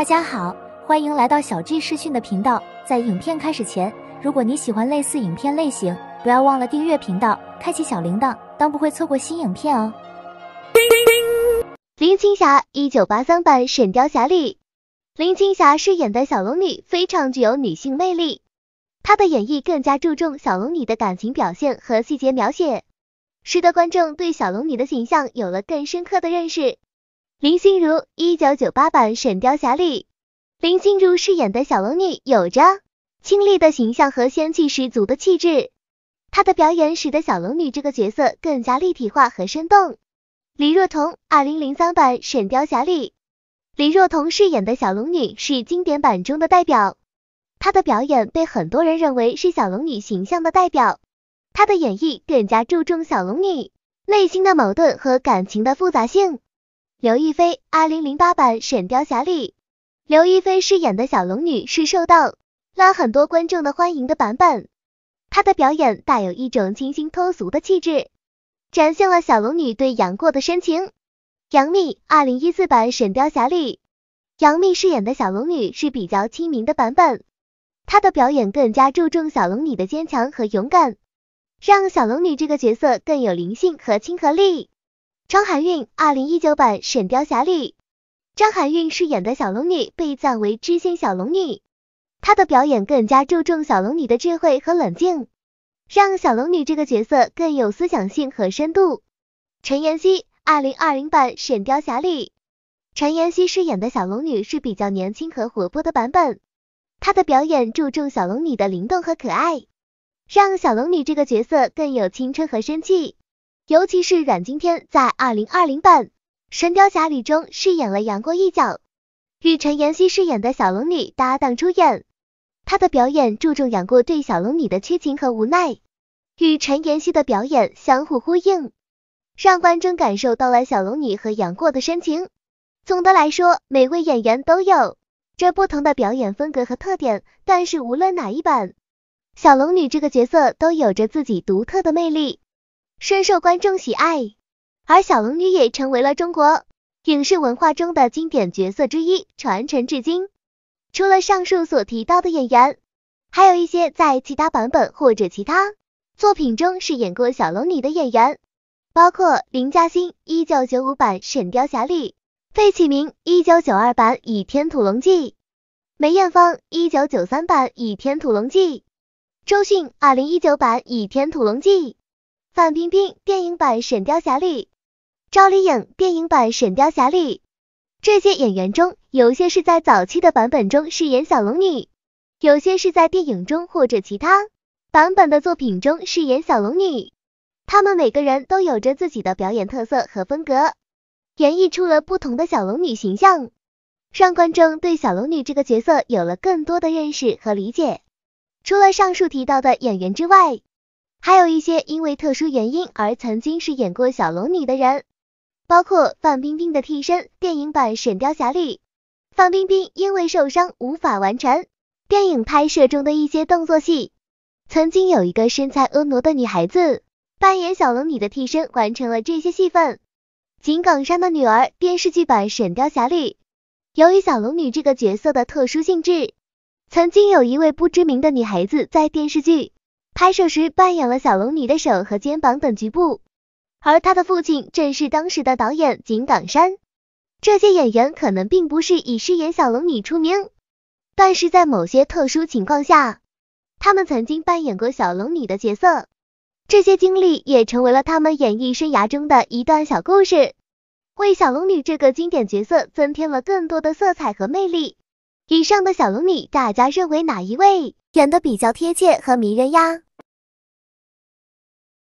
大家好，欢迎来到小 G 视讯的频道。在影片开始前，如果你喜欢类似影片类型，不要忘了订阅频道，开启小铃铛，当不会错过新影片哦。林青霞一九八三版《神雕侠侣》，林青霞饰演的小龙女非常具有女性魅力，她的演绎更加注重小龙女的感情表现和细节描写，使得观众对小龙女的形象有了更深刻的认识。林心如一九九八版《神雕侠侣》，林心如饰演的小龙女有着清丽的形象和仙气十足的气质，她的表演使得小龙女这个角色更加立体化和生动。李若彤二零零三版《神雕侠侣》，李若彤饰演的小龙女是经典版中的代表，她的表演被很多人认为是小龙女形象的代表，她的演绎更加注重小龙女内心的矛盾和感情的复杂性。刘亦菲二零零八版《神雕侠侣》，刘亦菲饰演的小龙女是受到了很多观众的欢迎的版本，她的表演带有一种清新脱俗的气质，展现了小龙女对杨过的深情。杨幂二零一四版《神雕侠侣》，杨幂饰演的小龙女是比较亲民的版本，她的表演更加注重小龙女的坚强和勇敢，让小龙女这个角色更有灵性和亲和力。张含韵二零一九版《神雕侠侣》，张含韵饰演的小龙女被赞为知性小龙女，她的表演更加注重小龙女的智慧和冷静，让小龙女这个角色更有思想性和深度。陈妍希二零二零版《神雕侠侣》，陈妍希饰演的小龙女是比较年轻和活泼的版本，她的表演注重小龙女的灵动和可爱，让小龙女这个角色更有青春和生气。尤其是阮经天在2020版《神雕侠侣》中饰演了杨过一角，与陈妍希饰演的小龙女搭档出演。她的表演注重杨过对小龙女的痴情和无奈，与陈妍希的表演相互呼应，让观众感受到了小龙女和杨过的深情。总的来说，每位演员都有着不同的表演风格和特点，但是无论哪一版，小龙女这个角色都有着自己独特的魅力。深受观众喜爱，而小龙女也成为了中国影视文化中的经典角色之一，传承至今。除了上述所提到的演员，还有一些在其他版本或者其他作品中饰演过小龙女的演员，包括林嘉欣（一九九五版《神雕侠侣》）、费启鸣（一九九二版《倚天屠龙记》）、梅艳芳（一九九三版《倚天屠龙记》）、周迅（二零一九版《倚天屠龙记》）。范冰冰电影版《神雕侠侣》，赵丽颖电影版《神雕侠侣》这些演员中，有些是在早期的版本中饰演小龙女，有些是在电影中或者其他版本的作品中饰演小龙女。他们每个人都有着自己的表演特色和风格，演绎出了不同的小龙女形象，让观众对小龙女这个角色有了更多的认识和理解。除了上述提到的演员之外，还有一些因为特殊原因而曾经饰演过小龙女的人，包括范冰冰的替身。电影版《神雕侠侣》，范冰冰因为受伤无法完成电影拍摄中的一些动作戏。曾经有一个身材婀娜的女孩子扮演小龙女的替身，完成了这些戏份。井冈山的女儿电视剧版《神雕侠侣》，由于小龙女这个角色的特殊性质，曾经有一位不知名的女孩子在电视剧。拍摄时扮演了小龙女的手和肩膀等局部，而他的父亲正是当时的导演井冈山。这些演员可能并不是以饰演小龙女出名，但是在某些特殊情况下，他们曾经扮演过小龙女的角色。这些经历也成为了他们演艺生涯中的一段小故事，为小龙女这个经典角色增添了更多的色彩和魅力。以上的小龙女，大家认为哪一位演的比较贴切和迷人呀？